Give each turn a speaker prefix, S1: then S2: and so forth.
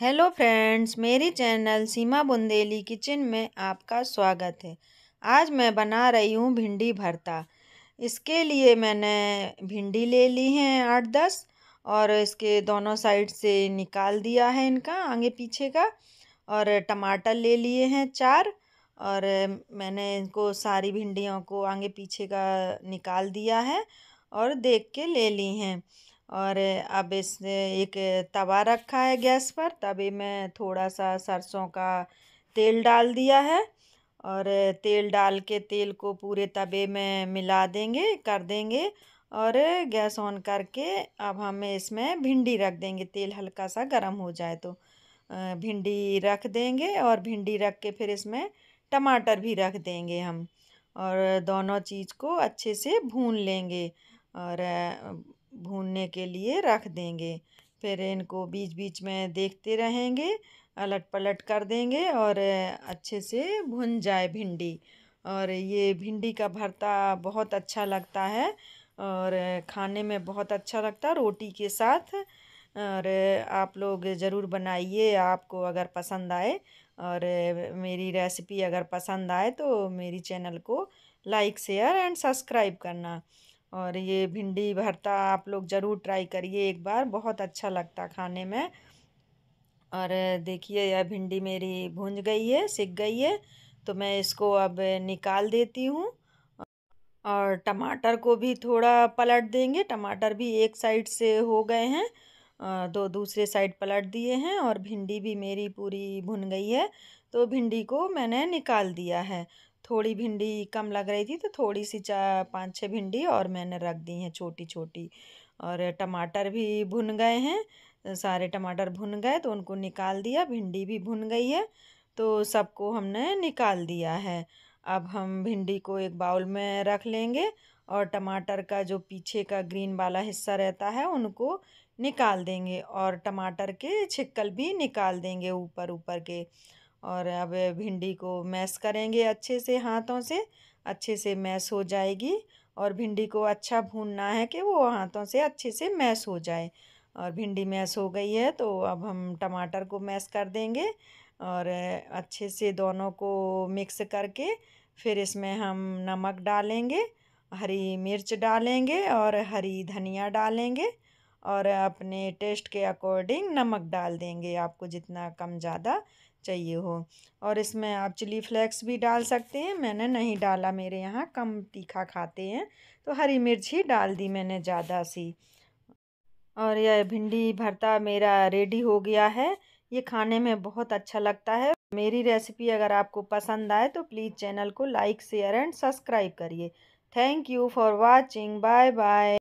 S1: hello friends मेरी channel Seema Bundeli kitchen में आपका स्वागत है आज मैं बना रही हूँ भिंडी भरता इसके लिए मैंने भिंडी ले ली है आठ दस और इसके दोनों साइड से निकाल दिया है इनका आगे पीछे का और टमाटर ले लिए हैं चार और मैंने इनको सारी भिंडियों को आगे पीछे का निकाल दिया है और देख के ले ली हैं और अब इस एक तवा रखा है गैस पर तवे में थोड़ा सा सरसों का तेल डाल दिया है और तेल डाल के तेल को पूरे तवे में मिला देंगे कर देंगे और गैस ऑन करके अब हम इसमें भिंडी रख देंगे तेल हल्का सा गर्म हो जाए तो भिंडी रख देंगे और भिंडी रख के फिर इसमें टमाटर भी रख देंगे हम और दोनों चीज़ को अच्छे से भून लेंगे और भूनने के लिए रख देंगे फिर इनको बीच बीच में देखते रहेंगे अलट पलट कर देंगे और अच्छे से भुन जाए भिंडी और ये भिंडी का भरता बहुत अच्छा लगता है और खाने में बहुत अच्छा लगता है रोटी के साथ और आप लोग ज़रूर बनाइए आपको अगर पसंद आए और मेरी रेसिपी अगर पसंद आए तो मेरी चैनल को लाइक शेयर एंड सब्सक्राइब करना और ये भिंडी भरता आप लोग ज़रूर ट्राई करिए एक बार बहुत अच्छा लगता खाने में और देखिए यह भिंडी मेरी भूंज गई है सिक गई है तो मैं इसको अब निकाल देती हूँ और टमाटर को भी थोड़ा पलट देंगे टमाटर भी एक साइड से हो गए हैं तो दूसरे साइड पलट दिए हैं और भिंडी भी मेरी पूरी भुन गई है तो भिंडी को मैंने निकाल दिया है थोड़ी भिंडी कम लग रही थी तो थोड़ी सी चार पाँच छः भिंडी और मैंने रख दी हैं छोटी छोटी और टमाटर भी भुन गए हैं सारे टमाटर भुन गए तो उनको निकाल दिया भिंडी भी भुन गई है तो सबको हमने निकाल दिया है अब हम भिंडी को एक बाउल में रख लेंगे और टमाटर का जो पीछे का ग्रीन वाला हिस्सा रहता है उनको निकाल देंगे और टमाटर के छिक्कल भी निकाल देंगे ऊपर ऊपर के और अब भिंडी को मैश करेंगे अच्छे से हाथों से अच्छे से मैश हो जाएगी और भिंडी को अच्छा भूनना है कि वो हाथों से अच्छे से मैश हो जाए और भिंडी मैश हो गई है तो अब हम टमाटर को मैश कर देंगे और अच्छे से दोनों को मिक्स करके फिर इसमें हम नमक डालेंगे हरी मिर्च डालेंगे और हरी धनिया डालेंगे और अपने टेस्ट के अकॉर्डिंग नमक डाल देंगे आपको जितना कम ज़्यादा चाहिए हो और इसमें आप चिली फ्लेक्स भी डाल सकते हैं मैंने नहीं डाला मेरे यहाँ कम तीखा खाते हैं तो हरी मिर्च ही डाल दी मैंने ज़्यादा सी और यह भिंडी भरता मेरा रेडी हो गया है ये खाने में बहुत अच्छा लगता है मेरी रेसिपी अगर आपको पसंद आए तो प्लीज़ चैनल को लाइक शेयर एंड सब्सक्राइब करिए thank you for watching bye bye